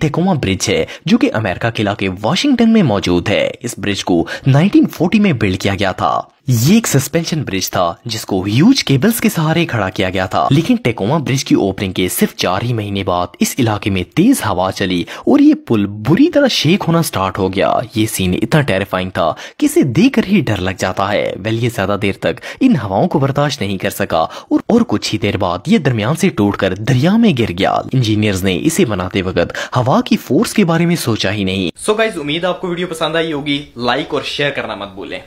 तेकोमा bridge है जो कि अमेरिका किला के वाशिंगटन में मौजूद है इस ब्रिज को 1940 में बिल्ड किया गया था ये एक सस्पेंशन ब्रिज था जिसको ह्यूज केबल्स के सहारे खड़ा किया गया था लेकिन टेकोमा ब्रिज की ओपनिंग के सिर्फ चार ही महीने बाद इस इलाके में तेज हवा चली और ये पुल बुरी तरह शेक होना स्टार्ट हो गया ये सीन इतना टेरिफाइंग था कि इसे देखकर ही डर लग जाता है वेल ये ज्यादा देर तक इन हवाओं को बर्दाश्त नहीं कर सका और, और कुछ ही देर बाद ये दरमियान से टूट दरिया में गिर गया इंजीनियर ने इसे बनाते वक्त हवा की फोर्स के बारे में सोचा ही नहीं सो so गाइज उम्मीद आपको वीडियो पसंद आई होगी लाइक और शेयर करना मत भूले